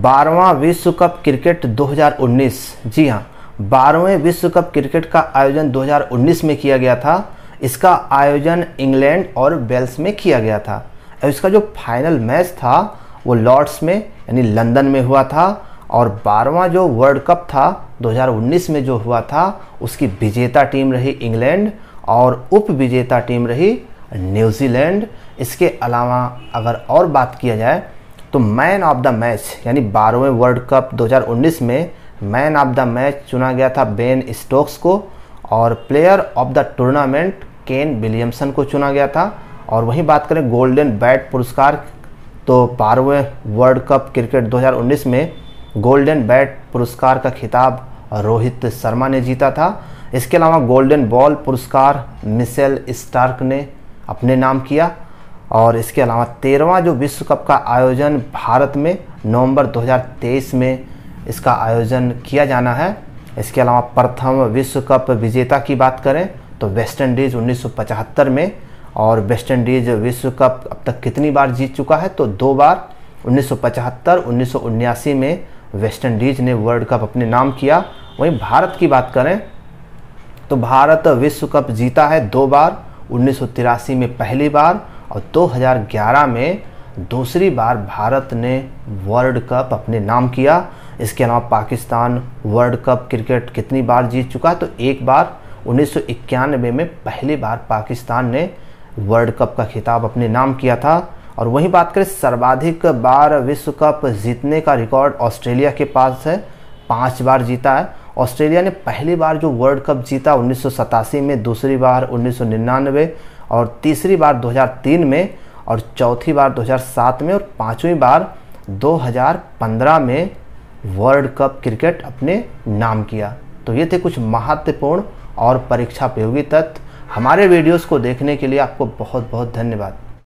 बारहवां विश्व cup cricket 2019 जी हाँ बारहवें विश्व कप क्रिकेट का आयोजन 2019 में किया गया था इसका आयोजन इंग्लैंड और वेल्स में किया गया था और इसका जो फाइनल मैच था वो लॉर्ड्स में यानी लंदन में हुआ था और बारहवा जो वर्ल्ड कप था 2019 में जो हुआ था उसकी विजेता टीम रही इंग्लैंड और उप विजेता टीम रही न्यूजीलैंड इसके अलावा अगर और बात किया जाए तो मैन ऑफ द मैच यानी बारहवें वर्ल्ड कप 2019 में मैन ऑफ द मैच चुना गया था बेन स्टोक्स को और player of the tournament Kane Williamson को चुना गया था और वहीं बात करें गोल्डन बैट पुरस्कार तो बारहवें वर्ल्ड कप क्रिकेट 2019 में गोल्डन बैट पुरस्कार का खिताब रोहित शर्मा ने जीता था इसके अलावा गोल्डन बॉल पुरस्कार मिसेल स्टार्क ने अपने नाम किया और इसके अलावा तेरहवा जो विश्व कप का आयोजन भारत में नवंबर 2023 में इसका आयोजन किया जाना है इसके अलावा प्रथम विश्व कप विजेता की बात करें तो वेस्ट इंडीज़ उन्नीस में और वेस्ट इंडीज़ विश्व कप अब तक कितनी बार जीत चुका है तो दो बार उन्नीस 1979 में वेस्ट इंडीज़ ने वर्ल्ड कप अपने नाम किया वहीं भारत की बात करें तो भारत विश्व कप जीता है दो बार उन्नीस में पहली बार और 2011 में दूसरी बार भारत ने वर्ल्ड कप अपने नाम किया इसके अलावा पाकिस्तान वर्ल्ड कप क्रिकेट कितनी बार जीत चुका तो एक बार उन्नीस में पहली बार पाकिस्तान ने वर्ल्ड कप का खिताब अपने नाम किया था और वहीं बात करें सर्वाधिक बार विश्व कप जीतने का रिकॉर्ड ऑस्ट्रेलिया के पास है पाँच बार जीता है ऑस्ट्रेलिया ने पहली बार जो वर्ल्ड कप जीता उन्नीस में दूसरी बार उन्नीस और तीसरी बार 2003 में और चौथी बार 2007 में और पांचवी बार 2015 में वर्ल्ड कप क्रिकेट अपने नाम किया तो ये थे कुछ महत्वपूर्ण और परीक्षा उपयोगी तत्व हमारे वीडियोस को देखने के लिए आपको बहुत बहुत धन्यवाद